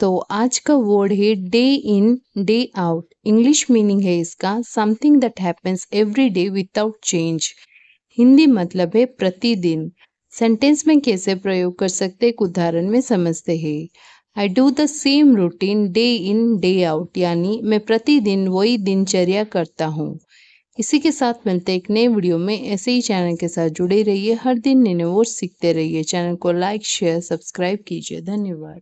दोस्तों आज का वर्ड है day in day out English meaning है इसका something that happens every day without change Hindi मतलब है प्रतिदिन सेंटेंस में कैसे प्रयोग कर सकते एक उदाहरण में समझते हैं I do the same routine day in day out यानी मैं प्रतिदिन वही दिनचर्या करता हूँ इसी के साथ मिलते एक नए वीडियो में ऐसे ही चैनल के साथ जुड़े रहिए हर दिन नए वर्ड सीखते रहिए चैनल को लाइक शेयर सब्सक्राइब कीजिए धन्यवाद